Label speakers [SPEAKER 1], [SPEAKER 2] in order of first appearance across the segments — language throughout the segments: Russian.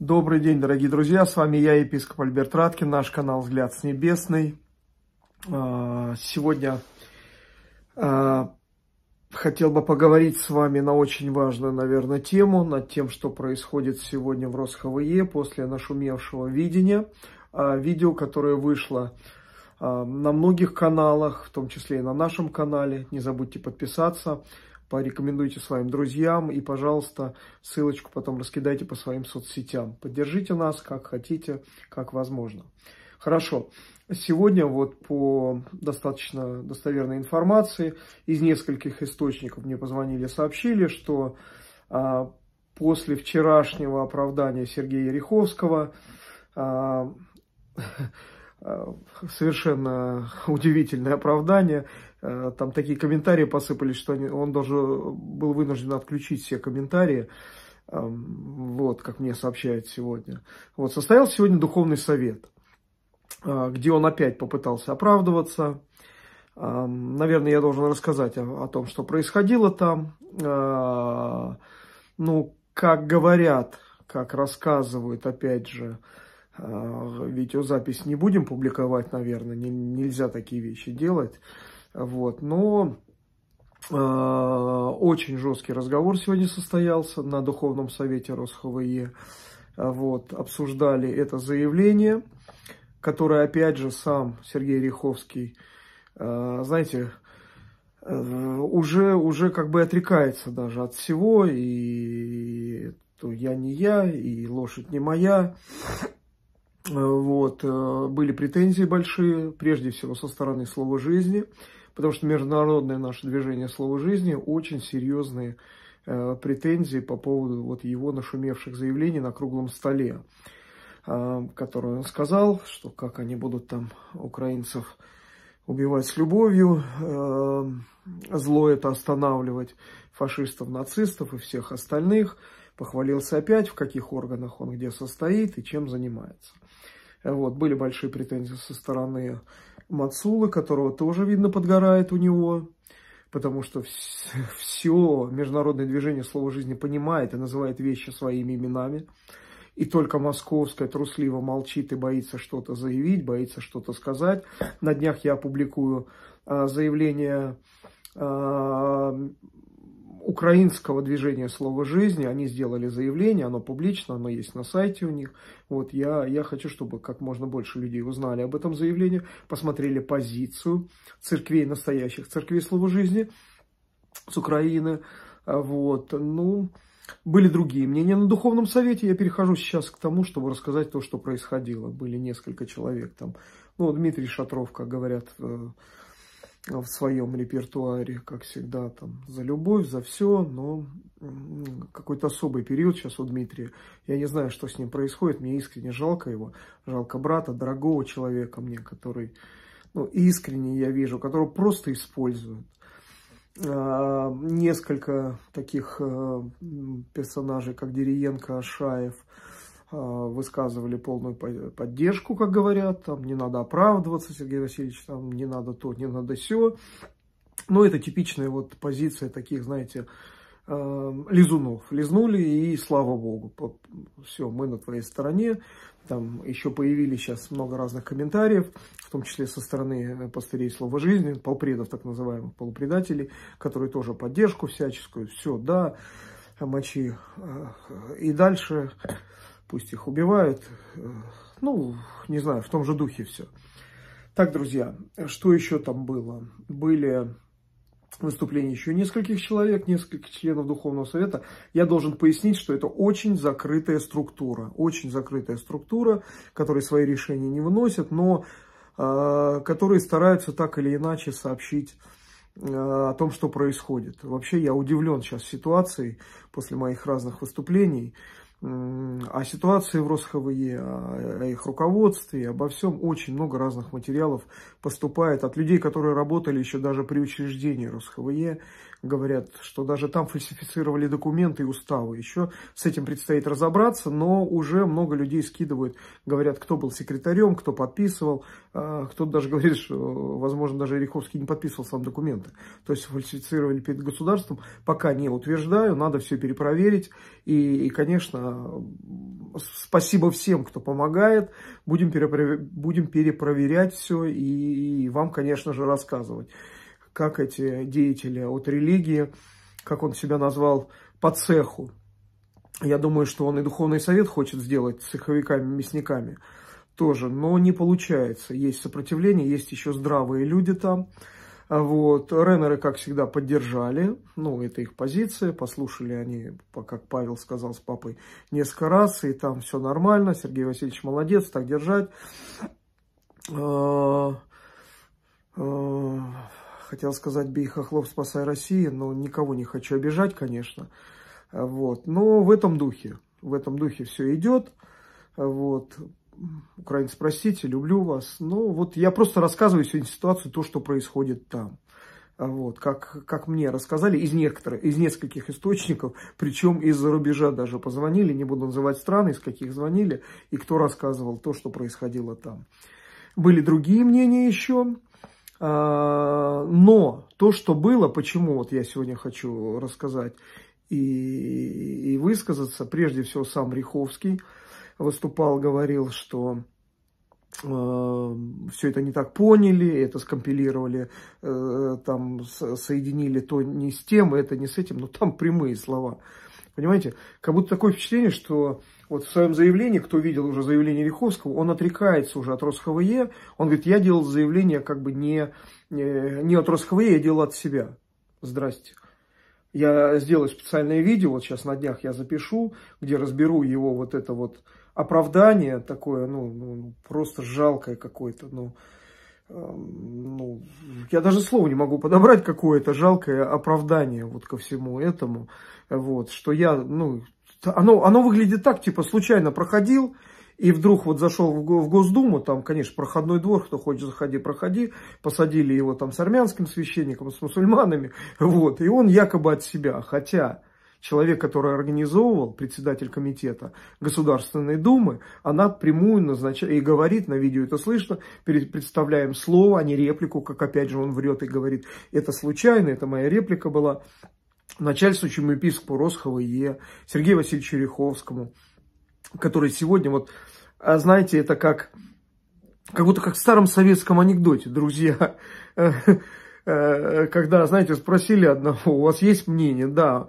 [SPEAKER 1] Добрый день, дорогие друзья, с вами я, епископ Альберт Раткин, наш канал «Взгляд с небесный». А, сегодня а, хотел бы поговорить с вами на очень важную, наверное, тему, над тем, что происходит сегодня в РосХВЕ после нашумевшего видения. А, видео, которое вышло на многих каналах, в том числе и на нашем канале, не забудьте подписаться – порекомендуйте своим друзьям и, пожалуйста, ссылочку потом раскидайте по своим соцсетям. Поддержите нас как хотите, как возможно. Хорошо. Сегодня вот по достаточно достоверной информации из нескольких источников мне позвонили, и сообщили, что а, после вчерашнего оправдания Сергея Риховского а, Э, совершенно удивительное оправдание. Э, там такие комментарии посыпались, что он даже был вынужден отключить все комментарии. Эм, вот, как мне сообщают сегодня. Вот, состоялся сегодня духовный совет, э, где он опять попытался оправдываться. Эм, наверное, я должен рассказать о, о том, что происходило там. Ну, как говорят, как рассказывают, опять же, а, видеозапись не будем публиковать, наверное, не, нельзя такие вещи делать. Вот, но э, очень жесткий разговор сегодня состоялся на Духовном Совете РосХВЕ. А, вот, обсуждали это заявление, которое, опять же, сам Сергей Риховский, э, знаете, э, уже, уже как бы отрекается даже от всего, и то я не я, и лошадь не моя. Э, вот, э, были претензии большие, прежде всего со стороны слова жизни, потому что международное наше движение слова жизни очень серьезные э, претензии по поводу вот его нашумевших заявлений на круглом столе, которые он сказал, что как они будут там украинцев убивать с любовью, зло это останавливать фашистов, нацистов и всех остальных. Похвалился опять, в каких органах он где состоит и чем занимается. Вот, были большие претензии со стороны Мацулы, которого тоже, видно, подгорает у него, потому что все международное движение слова жизни понимает и называет вещи своими именами. И только московская трусливо молчит и боится что-то заявить, боится что-то сказать. На днях я опубликую а, заявление а, украинского движения «Слово жизни». Они сделали заявление, оно публично, оно есть на сайте у них. Вот я, я хочу, чтобы как можно больше людей узнали об этом заявлении, посмотрели позицию церквей, настоящих церквей «Слово жизни» с Украины. Вот, ну, были другие мнения на Духовном Совете. Я перехожу сейчас к тому, чтобы рассказать то, что происходило. Были несколько человек там. Ну, Дмитрий Шатров, как говорят, э, в своем репертуаре, как всегда, там, за любовь, за все, но какой-то особый период сейчас у Дмитрия. Я не знаю, что с ним происходит, мне искренне жалко его, жалко брата, дорогого человека мне, который, ну, искренне я вижу, которого просто используют. А, несколько таких э, персонажей, как Дериенко, Ашаев – Э, высказывали полную поддержку, как говорят, там не надо оправдываться, Сергей Васильевич, там не надо то, не надо все. Но ну, это типичная вот позиция таких, знаете, э, лизунов. Лизнули, и слава богу, все, мы на твоей стороне. Там еще появились сейчас много разных комментариев, в том числе со стороны э, пастырей слова жизни, полпредов так называемых, полупредателей, которые тоже поддержку всяческую, все, да, мочи. И дальше Пусть их убивают. Ну, не знаю, в том же духе все. Так, друзья, что еще там было? Были выступления еще нескольких человек, нескольких членов Духовного Совета. Я должен пояснить, что это очень закрытая структура. Очень закрытая структура, которые свои решения не выносят, но э, которые стараются так или иначе сообщить а, о том, что происходит. Вообще я удивлен сейчас ситуацией после моих разных выступлений о ситуации в РосХВЕ, о их руководстве, обо всем. Очень много разных материалов поступает от людей, которые работали еще даже при учреждении РосХВЕ говорят, что даже там фальсифицировали документы и уставы. Еще с этим предстоит разобраться, но уже много людей скидывают, говорят, кто был секретарем, кто подписывал. А, Кто-то даже говорит, что, возможно, даже Риховский не подписывал сам документы. То есть фальсифицировали перед государством. Пока не утверждаю, надо все перепроверить. И, и конечно, спасибо всем, кто помогает. Будем, перепроверять, будем перепроверять все и, и вам, конечно же, рассказывать как эти деятели от религии, как он себя назвал, по цеху. Я думаю, что он и духовный совет хочет сделать с цеховиками-мясниками тоже, но не получается. Есть сопротивление, есть еще здравые люди там. Вот. Реннеры, как всегда, поддержали, ну, это их позиция, послушали они, как Павел сказал с папой, несколько раз, и там все нормально, Сергей Васильевич молодец, так держать. А, а, хотел сказать «Бей хохлов, спасай Россию», но никого не хочу обижать, конечно. Вот. Но в этом духе, в этом духе все идет. Вот. Украинцы, простите, люблю вас. Но вот я просто рассказываю сегодня ситуацию, то, что происходит там. Вот, как, как мне рассказали из некоторых, из нескольких источников, причем из-за рубежа даже позвонили, не буду называть страны, из каких звонили, и кто рассказывал то, что происходило там. Были другие мнения еще, а, но то, что было, почему вот я сегодня хочу рассказать и, и высказаться, прежде всего сам Риховский выступал, говорил, что э, а, все это не так поняли, это скомпилировали, э, там соединили то не с тем, это не с этим, но там прямые слова. Понимаете, как будто такое впечатление, что вот в своем заявлении, кто видел уже заявление Риховского, он отрекается уже от РосХВЕ. Он говорит, я делал заявление как бы не, не от РосХВЕ, я делал от себя. Здрасте. Я сделаю специальное видео, вот сейчас на днях я запишу, где разберу его вот это вот оправдание такое, ну, ну, ну просто жалкое какое-то, ну, эм, ну, я даже слов не могу подобрать какое-то жалкое оправдание вот ко всему этому, вот, что я, ну, оно, оно выглядит так, типа случайно проходил, и вдруг вот зашел в Госдуму, там, конечно, проходной двор, кто хочет, заходи, проходи. Посадили его там с армянским священником, с мусульманами. Вот, и он якобы от себя. Хотя человек, который организовывал, председатель комитета Государственной Думы, она прямую назначает и говорит, на видео это слышно, представляем слово, а не реплику, как опять же он врет и говорит, это случайно, это моя реплика была начальствующему епископу Росхова Е, Сергею Васильевичу Череховскому, который сегодня, вот, а, знаете, это как, как будто как в старом советском анекдоте, друзья, э, э, когда, знаете, спросили одного, у вас есть мнение? Да,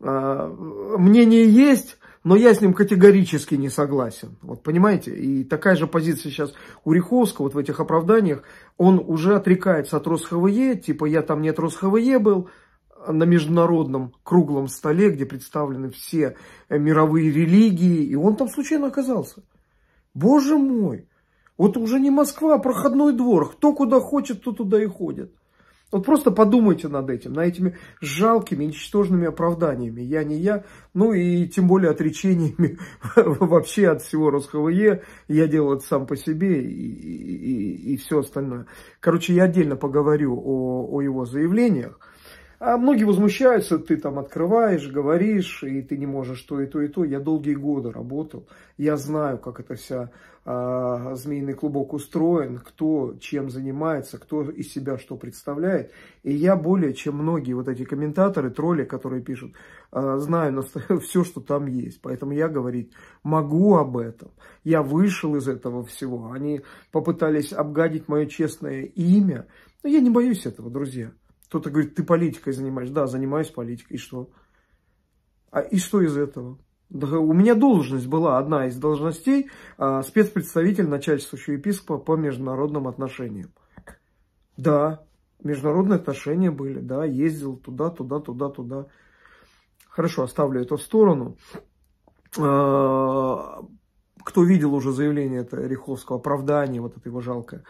[SPEAKER 1] а, мнение есть, но я с ним категорически не согласен. Вот понимаете? И такая же позиция сейчас у Риховского, вот в этих оправданиях, он уже отрекается от РосХВЕ, типа я там нет РосХВЕ был, на международном круглом столе, где представлены все мировые религии, и он там случайно оказался. Боже мой! Вот уже не Москва, а проходной двор. Кто куда хочет, то туда и ходит. Вот просто подумайте над этим, над этими жалкими, ничтожными оправданиями. Я не я, ну и тем более отречениями вообще от всего РосХВЕ. Я делал это сам по себе и, и, и, и все остальное. Короче, я отдельно поговорю о, о его заявлениях. А многие возмущаются, ты там открываешь, говоришь, и ты не можешь то и то и то. Я долгие годы работал, я знаю, как это вся э, змеиный клубок устроен, кто чем занимается, кто из себя что представляет. И я более чем многие вот эти комментаторы, тролли, которые пишут, э, знаю все, что там есть. Поэтому я говорить могу об этом. Я вышел из этого всего. Они попытались обгадить мое честное имя. Но я не боюсь этого, друзья. Кто-то говорит, ты политикой занимаешься. Да, занимаюсь политикой. И что? А, и что из этого? Да, у меня должность была, одна из должностей, а, спецпредставитель начальствующего епископа по международным отношениям. Да, международные отношения были, да, ездил туда, туда, туда, туда. Хорошо, оставлю это в сторону. А, кто видел уже заявление это Риховского, оправдание вот это его жалкое,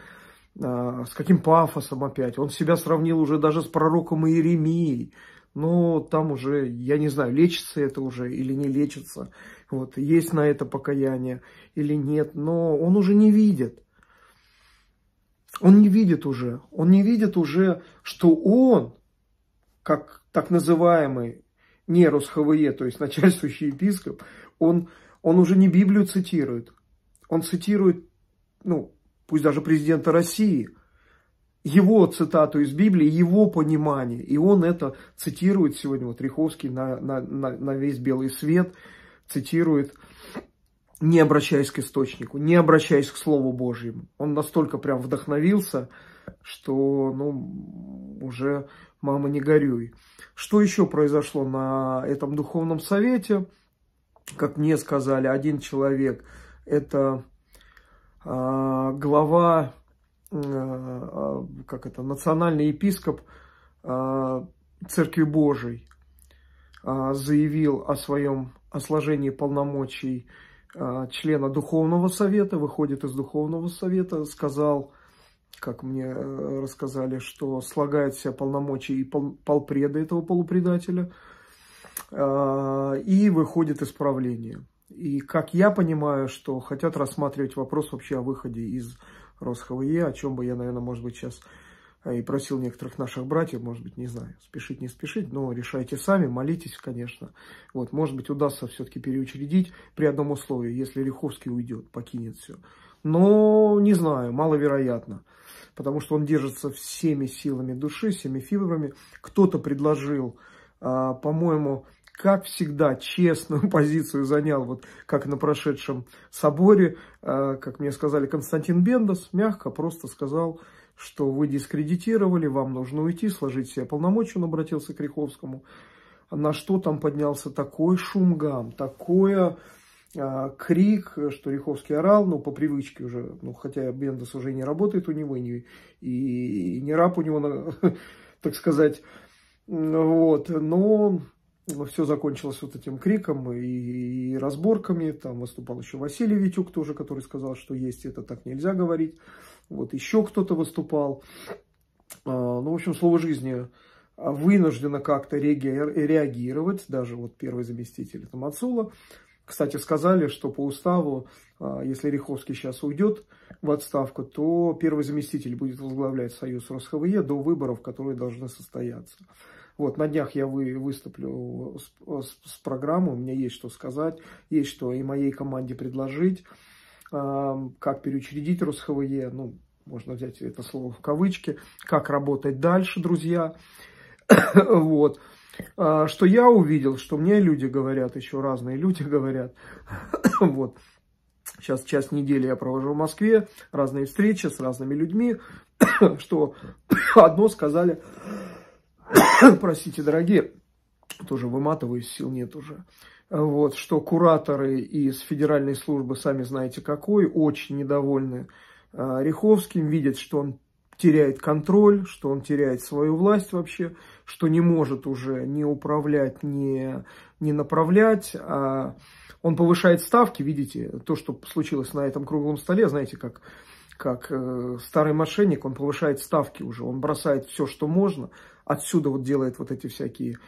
[SPEAKER 1] а, с каким пафосом опять. Он себя сравнил уже даже с пророком Иеремией. Но ну, там уже, я не знаю, лечится это уже или не лечится. Вот, есть на это покаяние или нет. Но он уже не видит. Он не видит уже. Он не видит уже, что он, как так называемый не Росхве, то есть начальствующий епископ, он, он уже не Библию цитирует. Он цитирует, ну, пусть даже президента России, его цитату из Библии, его понимание. И он это цитирует сегодня, вот Риховский на, на, на, на весь белый свет цитирует, не обращаясь к источнику, не обращаясь к Слову Божьему. Он настолько прям вдохновился, что ну, уже мама не горюй. Что еще произошло на этом духовном совете? Как мне сказали, один человек – это а, глава, э, а, как это, национальный епископ а, Церкви Божией заявил о своем о сложении полномочий члена Духовного Совета, выходит из Духовного Совета, сказал, как мне э, рассказали, что слагает все полномочия и полпреда этого полупредателя, и выходит из правления и, как я понимаю, что хотят рассматривать вопрос вообще о выходе из РосХВЕ, о чем бы я, наверное, может быть, сейчас э, и просил некоторых наших братьев, может быть, не знаю, спешить, не спешить, но решайте сами, молитесь, конечно. Вот, может быть, удастся все-таки переучредить при одном условии, если Риховский уйдет, покинет все. Но, не знаю, маловероятно, потому что он держится всеми силами души, всеми фибрами. Кто-то предложил, а, по-моему, как всегда, честную позицию занял, вот как на прошедшем соборе, а, как мне сказали, Константин Бендас мягко просто сказал, что вы дискредитировали, вам нужно уйти, сложить себе полномочия, он обратился к Риховскому, на что там поднялся такой шумгам, такое а, а, крик, что Риховский орал, ну, по привычке уже, ну, хотя Бендас уже не работает у него, не, и, и не раб у него, так сказать, вот, но все закончилось вот этим криком и, и разборками. Там выступал еще Василий Витюк тоже, который сказал, что есть это так нельзя говорить. Вот еще кто-то выступал. А, ну, в общем, слово жизни а, вынуждено как-то реагировать, даже вот первый заместитель там Мацула. Кстати, сказали, что по уставу, а, если Риховский сейчас уйдет в отставку, то первый заместитель будет возглавлять союз РосХВЕ до выборов, которые должны состояться. Вот, на днях я вы, выступлю с, с, с программы, у меня есть что сказать, есть что и моей команде предложить, э, как переучредить РосХВЕ, ну, можно взять это слово в кавычки, как работать дальше, друзья. вот. А, что я увидел, что мне люди говорят, еще разные люди говорят. вот. Сейчас часть недели я провожу в Москве, разные встречи с разными людьми, что одно сказали простите, дорогие, тоже выматываюсь, сил нет уже. Вот, что кураторы из федеральной службы, сами знаете какой, очень недовольны а, Риховским, видят, что он теряет контроль, что он теряет свою власть вообще, что не может уже не управлять, не не направлять. А он повышает ставки, видите, то, что случилось на этом круглом столе, знаете, как, как э, старый мошенник, он повышает ставки уже, он бросает все, что можно, отсюда вот делает вот эти всякие,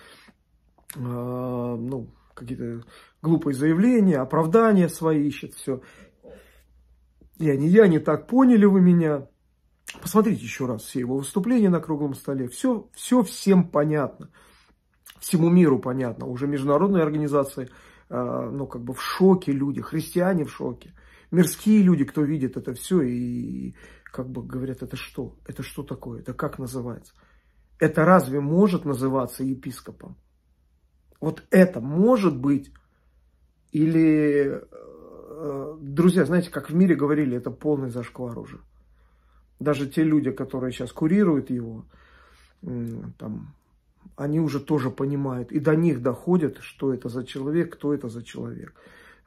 [SPEAKER 1] а, ну, какие-то глупые заявления, оправдания свои ищет, все. и они я, не так поняли вы меня. Посмотрите еще раз все его выступления на круглом столе. Все, все всем понятно. Всему миру понятно. Уже международные организации, а, ну, как бы в шоке люди, христиане в шоке. Мирские люди, кто видит это все, и как бы говорят, это что? Это что такое? Это как называется? это разве может называться епископом? Вот это может быть? Или, э, друзья, знаете, как в мире говорили, это полный зашквар уже. Даже те люди, которые сейчас курируют его, там, они уже тоже понимают, и до них доходит, что это за человек, кто это за человек.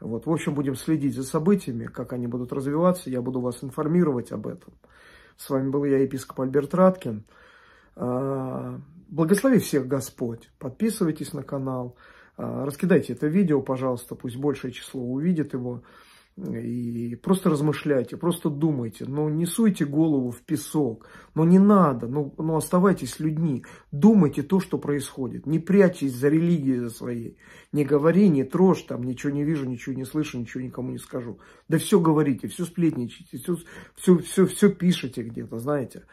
[SPEAKER 1] Вот. В общем, будем следить за событиями, как они будут развиваться. Я буду вас информировать об этом. С вами был я, епископ Альберт Раткин. А, благослови всех Господь. Подписывайтесь на канал. А, раскидайте это видео, пожалуйста, пусть большее число увидит его. И просто размышляйте, просто думайте, но ну, не суйте голову в песок, но ну, не надо, но ну, ну, оставайтесь людьми, думайте то, что происходит, не прячьтесь за религией за своей, не говори, не трожь, там ничего не вижу, ничего не слышу, ничего никому не скажу. Да все говорите, все сплетничайте, все, все, все, все пишите где-то, знаете.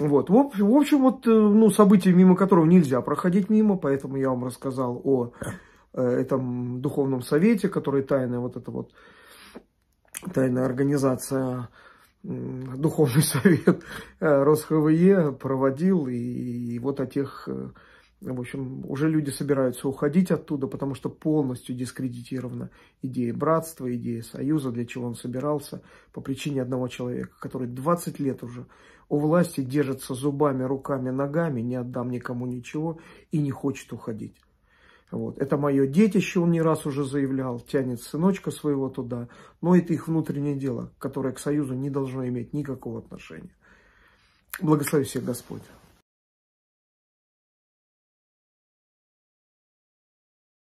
[SPEAKER 1] Вот. В общем, в общем, вот э, ну, событие, мимо которого нельзя проходить мимо, поэтому я вам рассказал о э, этом духовном совете, который тайная вот эта вот тайная организация, духовный совет э, РосХВЕ проводил, и, и вот о тех в общем, уже люди собираются уходить оттуда, потому что полностью дискредитирована идея братства, идея союза, для чего он собирался, по причине одного человека, который 20 лет уже у власти держится зубами, руками, ногами, не отдам никому ничего и не хочет уходить. Вот. Это мое детище, он не раз уже заявлял, тянет сыночка своего туда, но это их внутреннее дело, которое к Союзу не должно иметь никакого отношения. Благослови всех Господь.